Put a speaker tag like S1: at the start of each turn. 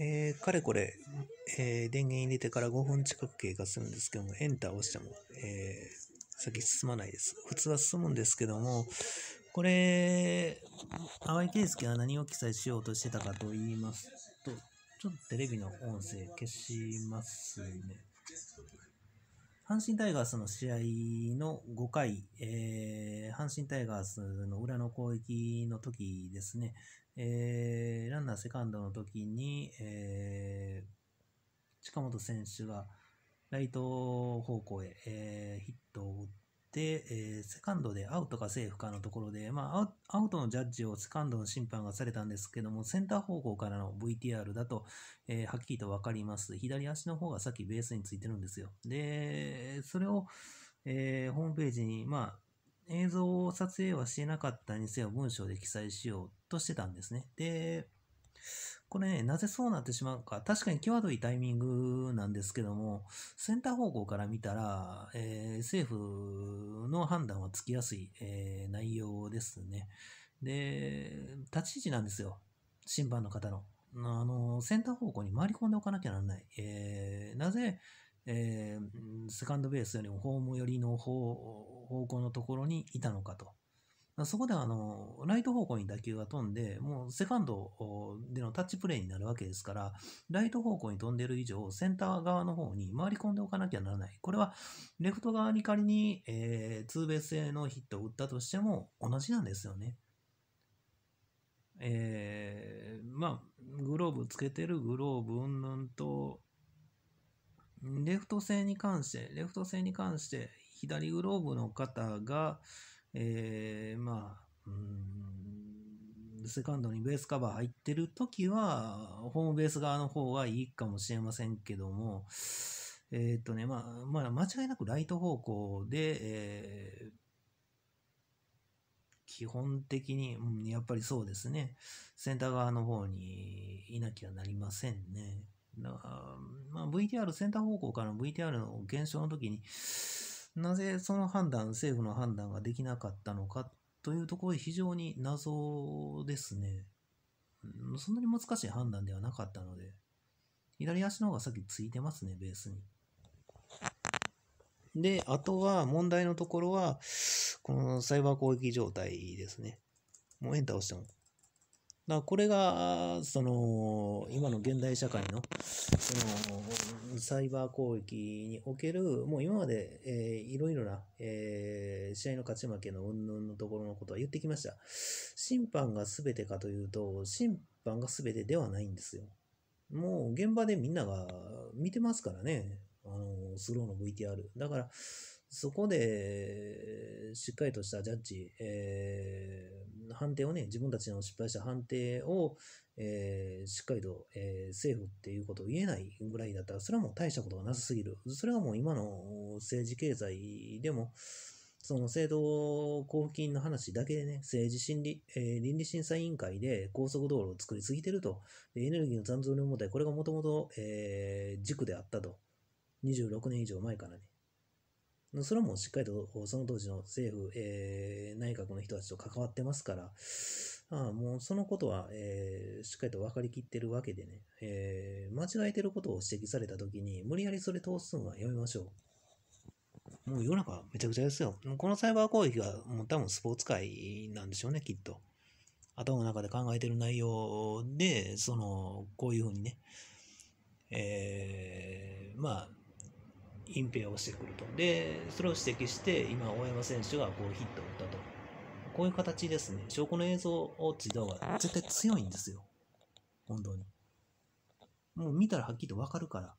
S1: えー、かれこれ、えー、電源入れてから5分近く経過するんですけども、エンター押しても、えー、先進まないです。普通は進むんですけども、これ、淡井圭介は何を記載しようとしてたかと言いますと、ちょっとテレビの音声消しますね。阪神タイガースの試合の5回、えー、阪神タイガースの裏の攻撃の時ですね、えー、ランナーセカンドの時に、えー、近本選手がライト方向へ、えー、ヒットを打っ、えー、セカンドでアウトかセーフかのところで、まあ、アウトのジャッジをセカンドの審判がされたんですけども、センター方向からの VTR だと、えー、はっきりと分かります。左足の方がさっきベースについてるんですよ。で、それを、えー、ホームページに、まあ、映像を撮影はしてなかったにせよ文章で記載しようとしてたんですね。で、これね、なぜそうなってしまうか。確かに際どいタイミングなんですけども、センター方向から見たら、えー、政府の判断はつきやすい、えー、内容ですね。で、立ち位置なんですよ。審判の方の。あの、センター方向に回り込んでおかなきゃならない。えー、なぜ、えー、セカンドベースよりもホーム寄りの方方向のところにいたのかと。そこであの、ライト方向に打球が飛んで、もうセカンドでのタッチプレーになるわけですから、ライト方向に飛んでる以上、センター側の方に回り込んでおかなきゃならない。これは、レフト側に仮に、えー、ツーベース製のヒットを打ったとしても同じなんですよね。えー、まあ、グローブつけてるグローブうんぬんと、レフト性に関して、レフト性に関して、左グローブの方が、えー、まあ、うん、セカンドにベースカバー入ってる時は、ホームベース側の方がいいかもしれませんけども、えっ、とね、まあ、まあ、間違いなくライト方向で、えー、基本的に、うん、やっぱりそうですね、センター側の方にいなきゃなりませんね。だから、まあ、VTR、センター方向からの VTR の減少の時に、なぜその判断、政府の判断ができなかったのかというところ非常に謎ですね。そんなに難しい判断ではなかったので、左足の方が先ついてますね、ベースに。で、あとは問題のところは、このサイバー攻撃状態ですね。もうエンターをしてもだこれが、その、今の現代社会の、その、サイバー攻撃における、もう今まで、えー、いろいろな、えー、試合の勝ち負けの云々のところのことは言ってきました。審判が全てかというと、審判が全てではないんですよ。もう現場でみんなが見てますからね。あの、スローの VTR。だから、そこで、しっかりとしたジャッジ、えー判定をね、自分たちの失敗した判定を、えー、しっかりと、えー、政府っていうことを言えないぐらいだったら、それはもう大したことがなさすぎる。それはもう今の政治経済でも、その制度交付金の話だけでね、政治心理、えー、倫理審査委員会で高速道路を作りすぎてると、エネルギーの残存量問題、これがもともと、えー、軸であったと。26年以上前からね。それもしっかりとその当時の政府、えー、内閣の人たちと関わってますから、あもうそのことは、えー、しっかりと分かりきってるわけでね、えー、間違えてることを指摘されたときに、無理やりそれ通すのはやめましょう。もう世の中めちゃくちゃですよ。このサイバー攻撃はもう多分スポーツ界なんでしょうね、きっと。頭の中で考えてる内容で、その、こういうふうにね、えー、まあ、隠蔽をしてくると。で、それを指摘して、今、大山選手がこうヒットを打ったと。こういう形ですね。証拠の映像を自動が絶対強いんですよ。本当に。もう見たらはっきりとわかるから。